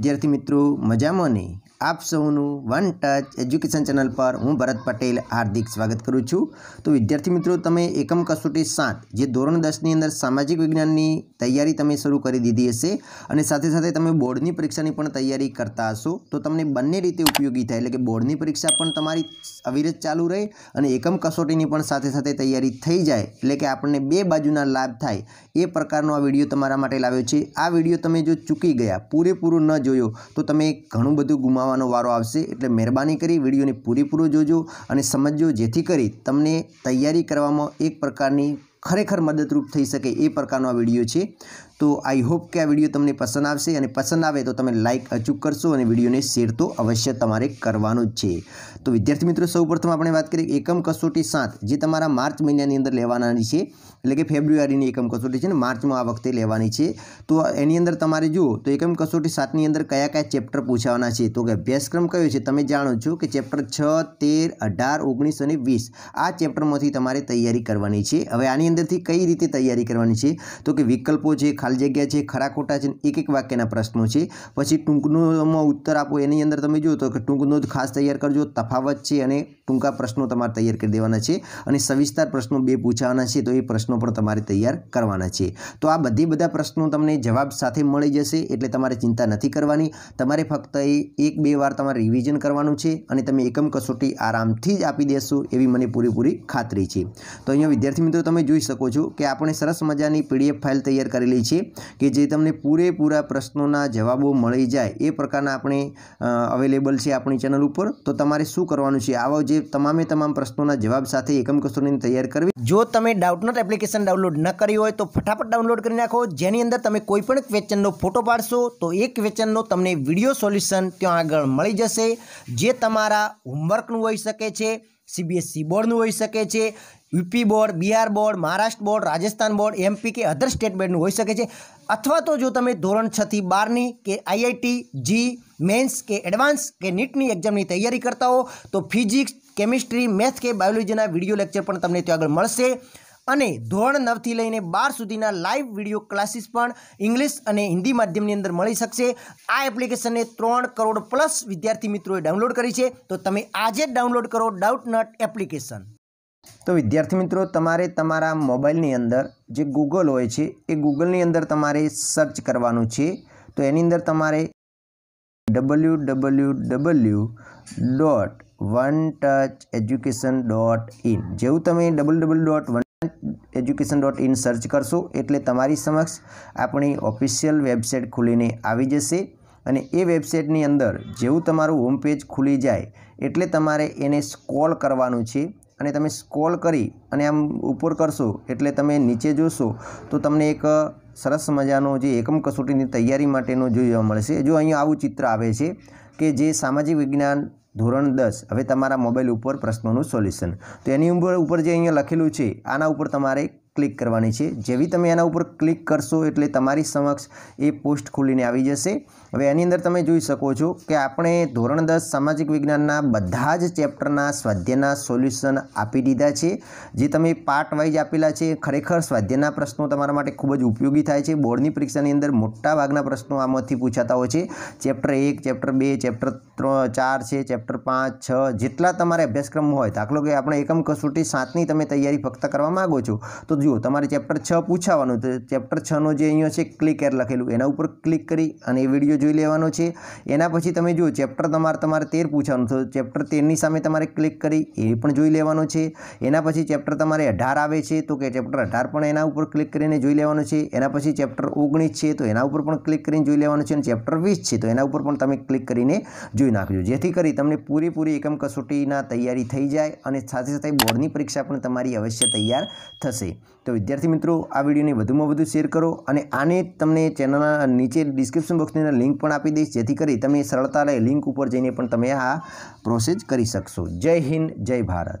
વિદ્યાર્થી મિત્રો મજામાં નહીં આપ સૌનું વન ટચ એજ્યુકેશન ચેનલ પર હું ભરત પટેલ હાર્દિક સ્વાગત કરું છું તો વિદ્યાર્થી મિત્રો તમે એકમ કસોટી સાત જે ધોરણ દસની અંદર સામાજિક વિજ્ઞાનની તૈયારી તમે શરૂ કરી દીધી હશે અને સાથે સાથે તમે બોર્ડની પરીક્ષાની પણ તૈયારી કરતા હશો તો તમને બંને રીતે ઉપયોગી થાય એટલે કે બોર્ડની પરીક્ષા પણ તમારી અવિરત ચાલુ રહે અને એકમ કસોટીની પણ સાથે સાથે તૈયારી થઈ જાય એટલે કે આપણને બે બાજુના લાભ થાય એ પ્રકારનો આ વિડીયો તમારા માટે લાવ્યો છે આ વિડીયો તમે જો ચૂકી ગયા પૂરેપૂરો ન જોયો તો તમે ઘણું બધું ગુમાવવા બનાવવાનો વારો આવશે એટલે મહેરબાની કરી વિડીયોને પૂરેપૂરો જોજો અને સમજજો જેથી કરી તમને તૈયારી કરવામાં એક પ્રકારની ખરેખર મદદરૂપ થઈ શકે એ પ્રકારનો આ વિડીયો છે તો આઈ હોપ કે આ વિડીયો તમને પસંદ આવશે અને પસંદ આવે તો તમે લાઇક અચૂક કરશો અને વિડીયોને શેર તો અવશ્ય તમારે કરવાનો જ છે તો વિદ્યાર્થી મિત્રો સૌપ્રથમ આપણે વાત કરીએ એકમ કસોટી સાત જે તમારા માર્ચ મહિનાની અંદર લેવાનાની છે એટલે કે ફેબ્રુઆરીની એકમ કસોટી છે ને માર્ચમાં આ વખતે લેવાની છે તો એની અંદર તમારે જુઓ તો એકમ કસોટી સાતની અંદર કયા કયા ચેપ્ટર પૂછાવાના છે તો કે અભ્યાસક્રમ કયો છે તમે જાણો છો કે ચેપ્ટર છ તેર અઢાર ઓગણીસ અને વીસ આ ચેપ્ટરમાંથી તમારે તૈયારી કરવાની છે હવે આની અંદરથી કઈ રીતે તૈયારી કરવાની છે તો કે વિકલ્પો છે ખાલી ખાલી જગ્યા છે ખરા ખોટા છે એક એક વાક્યના પ્રશ્નો છે પછી ટૂંકનોમાં ઉત્તર આપો એની અંદર તમે જુઓ તો કે ટૂંકનો જ ખાસ તૈયાર કરજો તફાવત છે અને ટૂંકા પ્રશ્નો તમારે તૈયાર કરી દેવાના છે અને સવિસ્તાર પ્રશ્નો બે પૂછાવાના છે તો એ પ્રશ્નો પણ તમારે તૈયાર કરવાના છે તો આ બધી બધા પ્રશ્નો તમને જવાબ સાથે મળી જશે એટલે તમારે ચિંતા નથી કરવાની તમારે ફક્ત એ એક બે વાર તમારે રિવિઝન કરવાનું છે અને તમે એકમ કસોટી આરામથી જ આપી દેશો એવી મને પૂરેપૂરી ખાતરી છે તો અહીંયા વિદ્યાર્થી મિત્રો તમે જોઈ શકો છો કે આપણે સરસ મજાની પીડીએફ ફાઇલ તૈયાર કરેલી છે કે જે તમને પૂરેપૂરા પ્રશ્નોના જવાબો મળી જાય એ પ્રકારના આપણે અવેલેબલ છે આપણી ચેનલ ઉપર તો તમારે શું કરવાનું છે આવા જે તમામે તમામ પ્રશ્નોના જવાબ સાથે એકમ કસોટીની તૈયાર કરવી જો તમે ડાઉટનટ એપ્લિકેશન ડાઉનલોડ ન કરી હોય તો ફટાફટ ડાઉનલોડ કરી નાખો જેની અંદર તમે કોઈપણ ક્વેશ્ચનનો ફોટો પાડશો તો એ ક્વેશ્ચનનો તમને વિડીયો સોલ્યુશન ત્યાં આગળ મળી જશે જે તમારા હોમવર્કનું હોઈ શકે છે સીબીએસસી બોર્ડનું હોઈ શકે છે UP board Bihar board Maharashtra board Rajasthan board MP કે અધર સ્ટેટ બોર્ડનું હોઈ શકે છે અથવા તો જો તમે ધોરણ છથી બારની કે આઈઆઈટી જી મેન્સ કે એડવાન્સ કે નીટની એક્ઝામની તૈયારી કરતા હો તો ફિઝિક્સ કેમિસ્ટ્રી મેથ કે બાયોલોજીના વિડીયો લેક્ચર પણ તમને ત્યાં આગળ મળશે અને ધોરણ નવથી લઈને બાર સુધીના લાઈવ વિડીયો ક્લાસીસ પણ ઇંગ્લિશ અને હિન્દી માધ્યમની અંદર મળી શકશે આ એપ્લિકેશનને ત્રણ કરોડ પ્લસ વિદ્યાર્થી મિત્રોએ ડાઉનલોડ કરી છે તો તમે આજે જ ડાઉનલોડ કરો ડાઉટ ડાઉટનટ એપ્લિકેશન તો વિદ્યાર્થી મિત્રો તમારે તમારા મોબાઈલની અંદર જે ગૂગલ હોય છે એ ગૂગલની અંદર તમારે સર્ચ કરવાનું છે તો એની અંદર તમારે W W W dot one touch education dot in જેવું તમે double double dot one education dot in search કરશો એટલે તમારી સમક્ષ આપણી ઓફિશિયલ વેબસાઇટ ખુલીને આવી જશે અને એ વેબસાઇટની અંદર જેવું તમારું હોમ પેજ ખુલી જાય એટલે તમારે એને સ્કોલ કરવાનું છે અને તમે સ્કોલ કરી અને આમ ઉપર કરશો એટલે તમે નીચે જોશો તો તમને એક સરસ મજાનો જે એકમ કસોટીની તૈયારી માટેનો જોવા મળશે જો અહીં આવું ચિત્ર આવે છે કે જે સામાજિક વિજ્ઞાન ધોરણ દસ હવે તમારા મોબાઈલ ઉપર પ્રશ્નોનું સોલ્યુશન તો એની ઉપર ઉપર જે અહીંયા લખેલું છે આના ઉપર તમારે ક્લિક કરવાની છે જેવી તમે એના ઉપર ક્લિક કરશો એટલે તમારી સમક્ષ એ પોસ્ટ ખુલીને આવી જશે હવે એની અંદર તમે જોઈ શકો છો કે આપણે ધોરણ દસ સામાજિક વિજ્ઞાનના બધા જ ચેપ્ટરના સ્વાધ્યાયના સોલ્યુશન આપી દીધા છે જે તમે પાર્ટ વાઇઝ આપેલા છે ખરેખર સ્વાધ્યાયના પ્રશ્નો તમારા માટે ખૂબ જ ઉપયોગી થાય છે બોર્ડની પરીક્ષાની અંદર મોટા ભાગના પ્રશ્નો આમાંથી પૂછાતા હોય છે ચેપ્ટર એક ચેપ્ટર બે ચેપ્ટર ચાર છે ચેપ્ટર પાંચ છ જેટલા તમારે અભ્યાસક્રમ હોય દાખલો કે આપણે એકમ કસોટી સાતની તમે તૈયારી ફક્ત કરવા માગો છો તો જુઓ તમારે ચેપ્ટર છ પૂછાવાનું તો ચેપ્ટર છનો જે અહીંયા છે ક્લિક એર લખેલું એના ઉપર ક્લિક કરી અને એ વિડીયો જોઈ લેવાનો છે એના પછી તમે જુઓ ચેપ્ટર તમારે તમારે તેર પૂછવાનું તો ચેપ્ટર તેરની સામે તમારે ક્લિક કરી એ પણ જોઈ લેવાનો છે એના પછી ચેપ્ટર તમારે અઢાર આવે છે તો કે ચેપ્ટર અઢાર પણ એના ઉપર ક્લિક કરીને જોઈ લેવાનું છે એના પછી ચેપ્ટર ઓગણીસ છે તો એના ઉપર પણ ક્લિક કરીને જોઈ લેવાનું છે અને ચેપ્ટર વીસ છે તો એના ઉપર પણ તમે ક્લિક કરીને જોઈ નાખજો જેથી કરી તમને પૂરેપૂરી એકમ કસોટીના તૈયારી થઈ જાય અને સાથે સાથે બોર્ડની પરીક્ષા પણ તમારી અવશ્ય તૈયાર થશે તો વિદ્યાર્થી મિત્રો આ વિડીયોને વધુમાં વધુ શેર કરો અને આને તમને ચેનલના નીચે ડિસ્ક્રિપ્શન બોક્સની લિંક પણ આપી દઈશ જેથી કરી તમે સરળતાને લિંક ઉપર જઈને પણ તમે આ પ્રોસેસ કરી શકશો જય હિન્દ જય ભારત